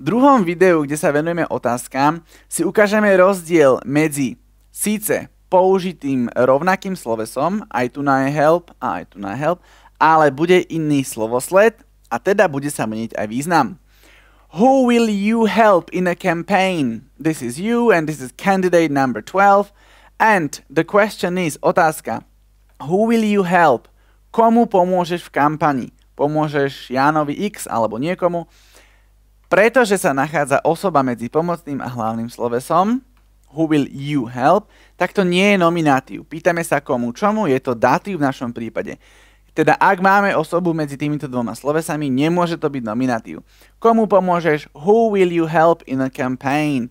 druhom videu, kde sa venujeme otázkam, si ukážeme rozdiel medzi síce použitým rovnakým slovesom, aj tu na help a aj tu na help, ale bude iný slovosled a teda bude sa meniť aj význam. Who will you help in a campaign? This is you and this is candidate number 12. And the question is, otázka, who will you help? Komu pomôžeš v kampani? Pomôžeš Janovi X alebo niekomu? Pretože sa nachádza osoba medzi pomocným a hlavným slovesom, who will you help, tak to nie je nominatív. Pýtame sa komu čomu, je to datív v našom prípade. Teda ak máme osobu medzi týmito dvoma slovesami, nemôže to byť nominatív. Komu pomôžeš? Who will you help in a campaign?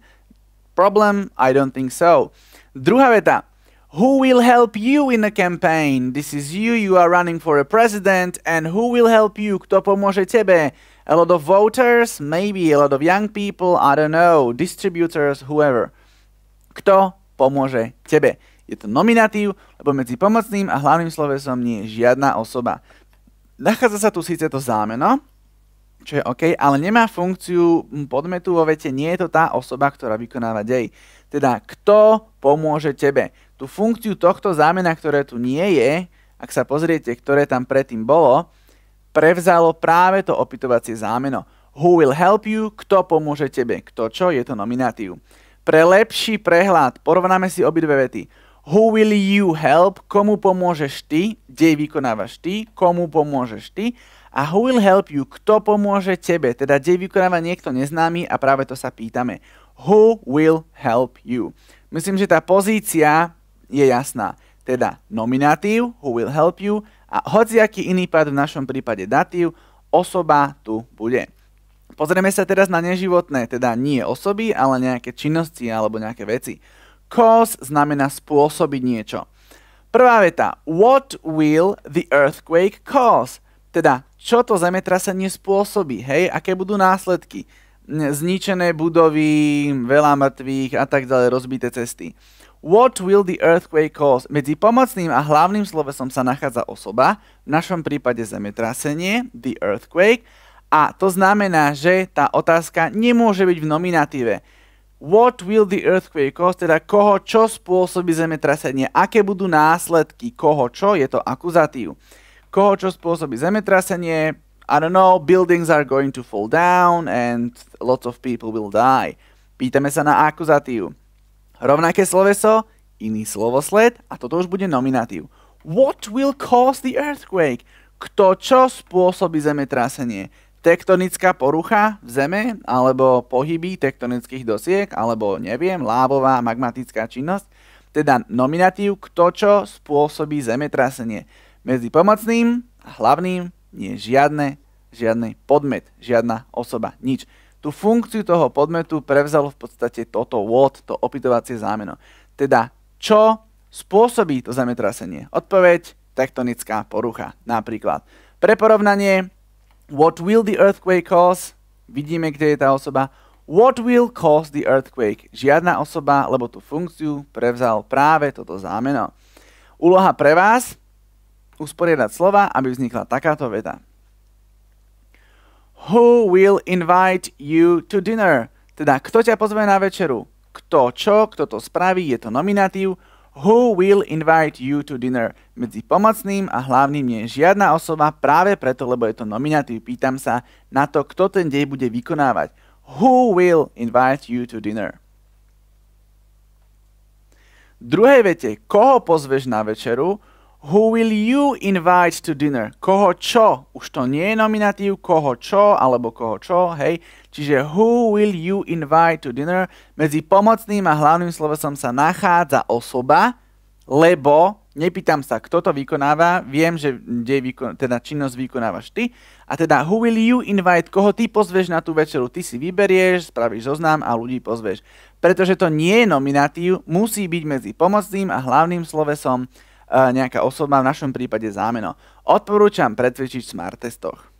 Problem? I don't think so. Druhá veta. Who will help you in a campaign? This is you, you are running for a president and who will help you? Kto pomôže tebe? a lot of voters, maybe a lot of young people, I don't know, distributors, whoever. Kto pomôže tebe? Je to nominatív, lebo medzi pomocným a hlavným slovesom nie je žiadna osoba. Nachádza sa tu síce to zámeno, čo je OK, ale nemá funkciu podmetu vo vete, nie je to tá osoba, ktorá vykonáva dej. Teda, kto pomôže tebe? Tú funkciu tohto zámena, ktoré tu nie je, ak sa pozriete, ktoré tam predtým bolo, prevzalo práve to opytovacie zámeno. Who will help you? Kto pomôže tebe? Kto čo? Je to nominatív. Pre lepší prehľad porovnáme si obidve vety. Who will you help? Komu pomôžeš ty? Dej vykonávaš ty? Komu pomôžeš ty? A who will help you? Kto pomôže tebe? Teda dej vykonáva niekto neznámy a práve to sa pýtame. Who will help you? Myslím, že tá pozícia je jasná teda nominatív, who will help you, a hociaký iný pad v našom prípade datív, osoba tu bude. Pozrieme sa teraz na neživotné, teda nie osoby, ale nejaké činnosti alebo nejaké veci. Cause znamená spôsobiť niečo. Prvá veta. What will the earthquake cause? Teda, čo to zemetrasenie spôsobí, hej? Aké budú následky? zničené budovy, veľa mŕtvych a tak ďalej, rozbité cesty. What will the earthquake cause? Medzi pomocným a hlavným slovesom sa nachádza osoba, v našom prípade zemetrasenie, the earthquake, a to znamená, že tá otázka nemôže byť v nominatíve. What will the earthquake cause? Teda koho, čo spôsobí zemetrasenie? Aké budú následky? Koho, čo? Je to akuzatív. Koho, čo spôsobí zemetrasenie? I don't know, buildings are going to fall down and lots of people will die. Pýtame sa na akuzatív. Rovnaké sloveso, iný slovosled a toto už bude nominatív. What will cause the earthquake? Kto čo spôsobí zemetrasenie? Tektonická porucha v zeme, alebo pohyby tektonických dosiek, alebo neviem, lávová magmatická činnosť. Teda nominatív, kto čo spôsobí zemetrasenie. Medzi pomocným a hlavným nie žiadne, žiadny podmet, žiadna osoba, nič. Tú funkciu toho podmetu prevzalo v podstate toto what, to opytovacie zámeno. Teda čo spôsobí to zemetrasenie? Odpoveď tektonická porucha napríklad. Pre porovnanie, what will the earthquake cause? Vidíme, kde je tá osoba. What will cause the earthquake? Žiadna osoba, lebo tú funkciu prevzal práve toto zámeno. Úloha pre vás, usporiadať slova, aby vznikla takáto veta. Who will invite you to dinner? Teda, kto ťa pozve na večeru? Kto čo, kto to spraví, je to nominatív. Who will invite you to dinner? Medzi pomocným a hlavným nie je žiadna osoba, práve preto, lebo je to nominatív. Pýtam sa na to, kto ten dej bude vykonávať. Who will invite you to dinner? V druhej vete, koho pozveš na večeru, Who will you invite to dinner? Koho čo? Už to nie je nominatív, koho čo, alebo koho čo, hej. Čiže who will you invite to dinner? Medzi pomocným a hlavným slovesom sa nachádza osoba, lebo nepýtam sa, kto to vykonáva, viem, že kde vykon- teda činnosť vykonávaš ty. A teda who will you invite, koho ty pozveš na tú večeru? Ty si vyberieš, spravíš zoznam a ľudí pozveš. Pretože to nie je nominatív, musí byť medzi pomocným a hlavným slovesom nejaká osoba, v našom prípade zámeno. Odporúčam pretvičiť v smart testoch.